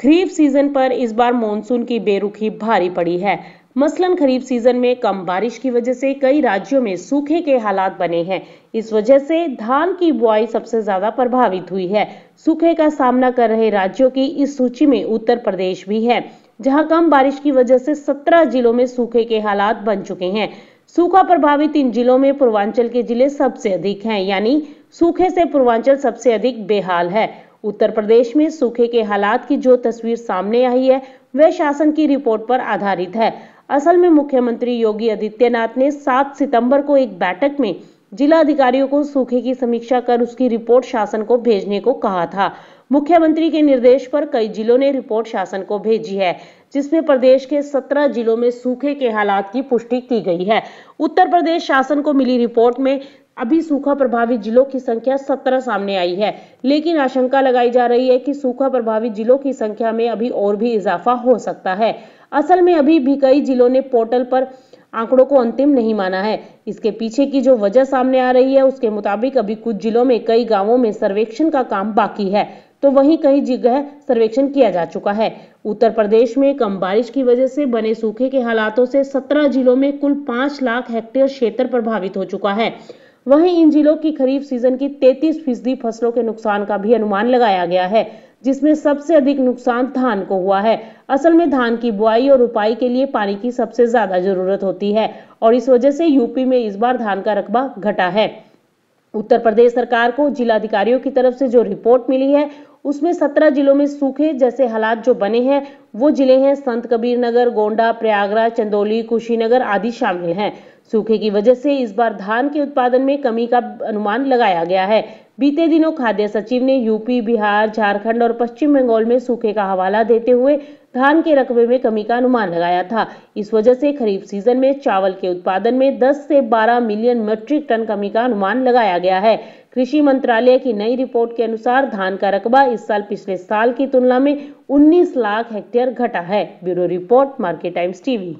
खरीफ season पर इस बार monsoon की बेरुखी भारी पड़ी है मसलन खरीफ सीजन में कम बारिश की वजह से कई राज्यों में सूखे के हालात बने हैं इस वजह से धान की बुआई सबसे ज्यादा प्रभावित हुई है सूखे का सामना कर रहे राज्यों की इस सूची में उत्तर प्रदेश भी है जहां कम बारिश की वजह से 17 जिलों में सूखे के हालात बन चुके हैं सूखा प्रभावित इन जिलों में पूर्वांचल के जिले सबसे अधिक हैं यानी सूखे से पूर्वांचल सबसे अधिक बेहाल है उत्तर प्रदेश में सूखे के हालात की जो तस्वीर सामने आई है वह शासन की रिपोर्ट पर आधारित है असल में मुख्यमंत्री योगी आदित्यनाथ ने 7 सितंबर को एक बैठक में जिला अधिकारियों को सूखे की समीक्षा कर उसकी रिपोर्ट शासन को भेजने को कहा था मुख्यमंत्री के निर्देश पर कई जिलों ने रिपोर्ट शासन को भेजी है जिसमें प्रदेश के 17 जिलों में सूखे के हालात की पुष्टि की गई है उत्तर प्रदेश शासन को मिली रिपोर्ट में अभी सूखा प्रभावित जिलों की संख्या सत्रह सामने आई है लेकिन आशंका लगाई जा रही है कि सूखा प्रभावित जिलों की संख्या में अभी और भी इजाफा हो सकता है असल में अभी भी कई जिलों ने पोर्टल पर आंकड़ों को अंतिम नहीं माना है इसके पीछे की जो वजह सामने आ रही है उसके मुताबिक अभी कुछ जिलों में कई गांवों में सर्वेक्षण का काम बाकी है तो वहीं कई जगह सर्वेक्षण किया जा चुका है उत्तर प्रदेश में कम बारिश की वजह से बने सूखे के हालातों से 17 जिलों में कुल 5 लाख हेक्टेयर क्षेत्र प्रभावित हो चुका है वहीं इन जिलों की खरीफ सीजन की 33 फीसदी फसलों के नुकसान का भी अनुमान लगाया गया है जिसमें सबसे अधिक नुकसान धान को हुआ है असल में धान की बुआई और उपाई के लिए पानी की सबसे ज्यादा जरूरत होती है और इस वजह से यूपी में इस बार धान का रकबा घटा है उत्तर प्रदेश सरकार को जिलाधिकारियों की तरफ से जो रिपोर्ट मिली है उसमें सत्रह जिलों में सूखे जैसे हालात जो बने हैं वो जिले हैं संत कबीर नगर गोंडा प्रयागराज चंदौली कुशीनगर आदि शामिल हैं सूखे की वजह से इस बार धान के उत्पादन में कमी का अनुमान लगाया गया है बीते दिनों खाद्य सचिव ने यूपी बिहार झारखंड और पश्चिम बंगाल में सूखे का हवाला देते हुए धान के रकबे में कमी का अनुमान लगाया था इस वजह से खरीफ सीजन में चावल के उत्पादन में 10 से 12 मिलियन मेट्रिक टन कमी का अनुमान लगाया गया है कृषि मंत्रालय की नई रिपोर्ट के अनुसार धान का रकबा इस साल पिछले साल की तुलना में 19 लाख हेक्टेयर घटा है bureau report Market Times TV